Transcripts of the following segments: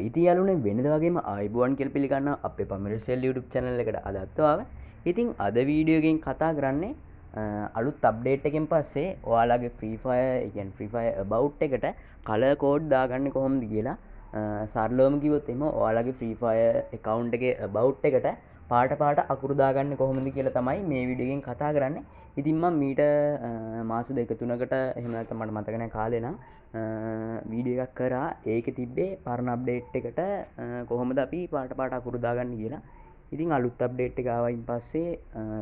ඉතියාලුනේ වෙනද වගේම අයිබුවන් කෙල් පිළිගන්න අප පමිරසෙල් YouTube චනල එකට අදත්වාව ඉතිං අද වීඩියෝගෙන් කතා කරන්නේ අලුත් අබ්ඩේට් එකෙන් පස්සේ ඔයාලාගේ ෆ්‍රීෆය එකන් ෆ්‍රීෆය බෞ් එකට කලකෝඩ් දාගන්න කොහොමද කියලා සරලෝම කිවොත් එම ඔයාලගේ ෆ්‍රීෆය එකකවන්් එක බෞට් එකට පාට පාට අකුරුදාගන්න කොහොමද කියලා තමයි මේ විඩගෙන් කතා කරන්න ඉතින්ම මීට මාස දෙක තුනකට එහෙමත මට මතකෙන කාලෙන වීඩිය එකක් කරා ඒක තිබ්බේ පරණ අප්ඩේට් එකට කොහොමද අපි පාට පාට අකුරුදාගන්න කියලා ඉතින් අලුත් අප්ඩේට් එකවයින් පස්සේ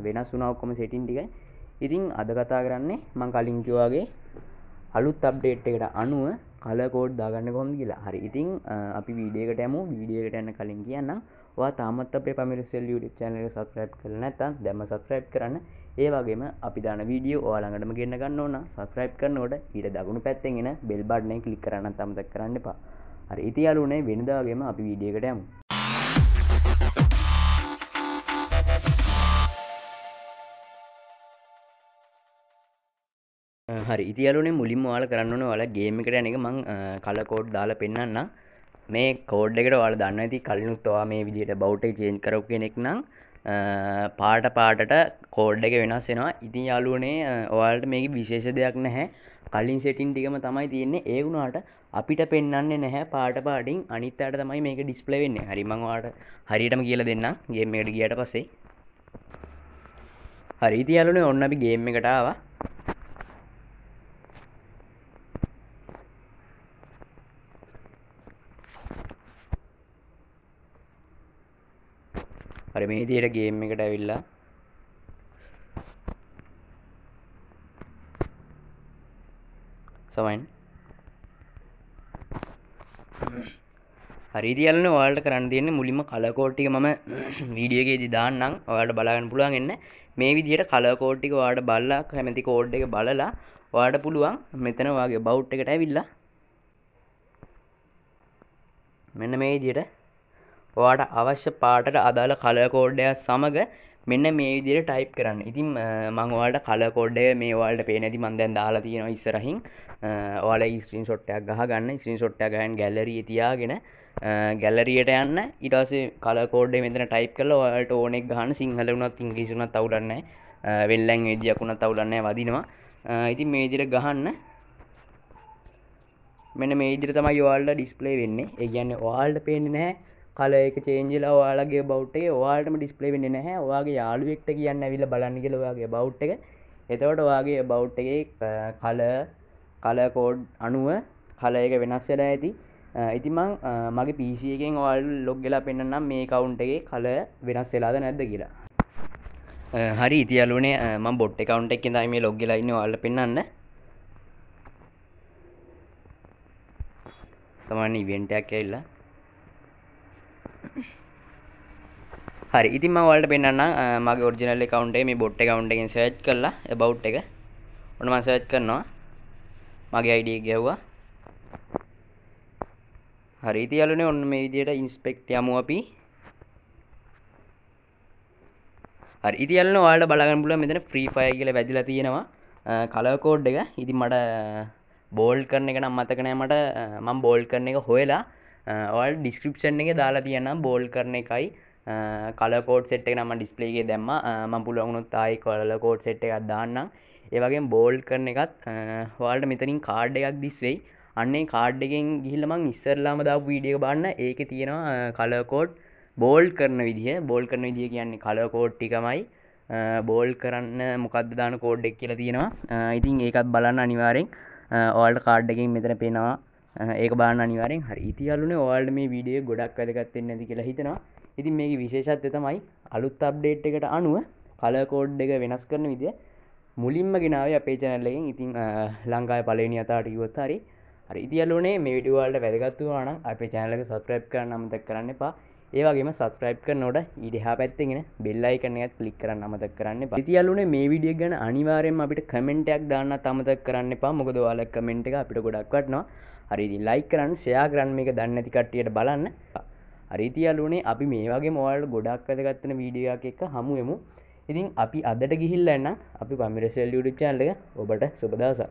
වෙනස් වුනාවක්කොම සෙටින් ටික ඉතිං අද කතා කරන්නේ මං කලින්කිවාගේ අලුත් අප්ඩේට් එකට අනුව කලකෝඩ් දාගන්න කොම් කියලා හරි ඉතිං අපි වීඩියකට ඇමු වීඩියකට යන්න කලින් කියන්න වා තාමත් අපේ පමිරිසෙල් YouTube චැනල සබස්ක්‍රයිබ් කරන ඇතන් දැම සබස්ක්‍රයිබ් කරන්න ඒවාගේම අපි දාන වීඩියෝ ඕයාලඟටම ගන්න ගන්න ඕන සබස්ක්‍රයිබ් කරනෝට ඊට දගුණු පැත්තෙන්ගෙන බෙල්බඩ්නය කලික් කරන්න තමතක් කරන්න එපා හරි ඉති අලුනේ වෙනදාගේම අපි වීඩියකට ඇමු හරි ඉතියාලුනේ මුලින් වාල කරන්නන වල ගේමිකට යන එක මං කලකෝඩ් දාල පෙන්න්න මේ කෝඩ් එකට වාල දන්න ඇති කලිනුත්වා මේ විදිහට බෞ්ටේ චේන් කරක් කෙනෙක් නම් පාට පාටට කෝඩ් එක වෙනස්සෙනවා ඉතින් යාලුවනේ ඔයාලට මේක විශේෂ දෙයක් නැහැ කලින් සෙටින් ටිකම තමයි තියෙන්නේ ඒගුණාට අපිට පෙන්න්නේ නැහැ පාට පාඩින් අනිත්තාට තමයි මේක ඩිස්පල වෙන්නේ හරිමංවාට හරියටම කියල දෙන්න ගේමට ගියට පස්සේ හරි ඉතියාලුනේ ඔන්න අපි ගේම් එකටාවා හරි මේ විදිහට ගේම් එකට ඇවිල්ලා සමයින් හරිදිියලන වාල්ට කරන්න තියන්නේ මුලිම කලකෝට්ටික මම වීඩියගේදි දාන්නම් ඔයාට බලාගන්න පුළුවන් එන්න මේ විදියට කලකෝට්ටික වාට බල්ලා හැමැති කෝඩ් එක බලලා වාට පුළුවන් මෙතන වගේ බෞට් එකට ඇවිල්ලා මෙන්න මේ විදියට ඔයාට අවශ්‍ය පාටට අදාළ කලකෝඩ්ඩයක් සමඟ මෙන්න මේ විදිර ටයිප් කරන්න ඉතින් මංවාට කලකොඩ්ඩ මේවාට පේ නැති මන්දැන් දාලා තියෙන ඉස්සරහින් ඕල ස්ත්‍රීන් සොට්ටයක් ගහ ගන්න ස්ත්‍රීන් සොට්ටයක් ගයන් ගැලරිය තියාගෙන ගැල්ලරියට යන්න ඉටස කලකෝඩ්ඩ මෙතන ටයිප් කල ඔට ඕනෙක් ගහන සිංහල වුණත් ඉංග්‍රීසිුණත් තවඩන්න වෙල්ලැන් ඒජයක්ුණ තවලන්න වදිනවා ඉතින් මේදිර ගහන්න මෙන මේදිර තමයි යවාල්ඩ ඩිස්පලේ වෙන්නේ ඒ කියන්න වාල්ඩ පේන්නේ නෑ කලයක චේන්ජලා වාලගේ බෞට්ේ වාටම ඩිස්පලේ වෙන්න නැහැ වාගේ යාළුවෙක්ට කියන්න ඇවිල බලන්නගලවාගේ බෞට් එක එතවට වගේ බෞට් එක කල කලකෝඩ් අනුව කලයක වෙනස්සලා ඇති ඉතිමං මගේ පිසියකෙන් ඔල් ලොග්ගලා පෙන්න්නම් මේ කවුන්ටගේ කල වෙනස් වෙලාද නැද්ද කියලා හරි ඉතියලුනේ ම බොට් කවුන්ට එකෙ දයි මේ ලොග්ගලයින්න අල්ල පෙන්න්න තමන්න ඉවෙන්ටයක් ඇල්ලා හරි ඉතින් මම ඔයාලට පෙන්නන්න මගේ ඔරිජිනල් account එකේ මේ bot account එකෙන් search කරලා about එක ඔන්න මම search කරනවා මගේ ID එක ගැහුවා හරි ඉතින් යාළුවනේ ඔන්න මේ විදියට inspect යමු අපි හරි ඉතින් යාළුවනේ ඔයාලට බලගන්න පුළුවන් මෙතන free fire කියලා වැදිලා තියෙනවා color code එක ඉතින් මට බෝල් කරන එක නම් මතක නෑ මට මම බෝල් කරන එක හොයලා ඔල් ඩිස්ක්‍රපෂන් එක දාලා තියනම් බෝල් කරන එකයි කලකෝට් සෙට් එක නම ඩිස්පලේගේ දැම්ම ම පුලොගුණුත් ආයි කොල කෝට් සෙට් එකක් දාන්නම් ඒවගේ බෝල් කරන එකත් හවාල්ට මෙතනින් කාඩ් එකක් දිස්වෙයි අන්නේ කාඩ් එකෙන් ගිහිල්ලමං ඉස්සරලාම දා වීඩිය බන්න ඒක තියෙනවා කලකෝට් බෝල් කරන විදිහ බෝල් කරන විදිහ කියන්නේ කලකෝට් ටිකමයි බෝල් කරන්න මොකක්ද දාන කෝඩ්ඩෙක් කියලා තියෙනවා ඉතින් ඒකත් බලන්න අනිවාරෙන් ඕල්ට කාඩ්ඩකින් මෙතන පෙනවා ඒක බාන අනිවාරෙන් හරි ඉතිහලුන ඔල්ඩ මේ වීඩිය ගොඩක් වැදගත්තෙන් නැති කියලා හිතෙනවා ඉතින් මේ විශේෂත්ය තමයි අලුත් අප්ඩේට් එකට අනුව කලකෝඩ් එක වෙනස් කරන විදිය මුලින්ම ගෙනාව අපේ චැනල්ලයෙන් ඉතින් ලංකායි පලනි අතාට ඉවත් හරි ඉතියලුනේ මේ විඩියවල්ට වැදගත්තුවාන අපේ චැනලක සත්‍රප් කර නම්ත කරන්න එපා ඒවගේම සස්ක්‍රයිප් කරනොට ඉඩහා පැත්තගෙන බෙල්ලයි කනයත් කලික් කරන්න අමතක් කරන්න පතියල්ලුනේ මේ විඩිය ගැන අනිවාරයෙන් අපිට කමෙන්ටයක් දාන්න අමතක් කරන්න එපා මොකද වාල කමෙන්ට් එක අපිට ගොඩක් වටනවා හරිදි ලයි කරන්න ෂයා ග්‍රන් මේ එක දන්නඇති කට්ටියට බලන්න අරිතියලුනේ අපි මේ වගේ මොවල් ගොඩක් අදගත්තන වීඩියක් එක හමුුවමු ඉතින් අපි අදට ගිහිල්ලන්න අපි පමිරසෙල් YouTube චාල්ල එක ඔබට සුපදසක්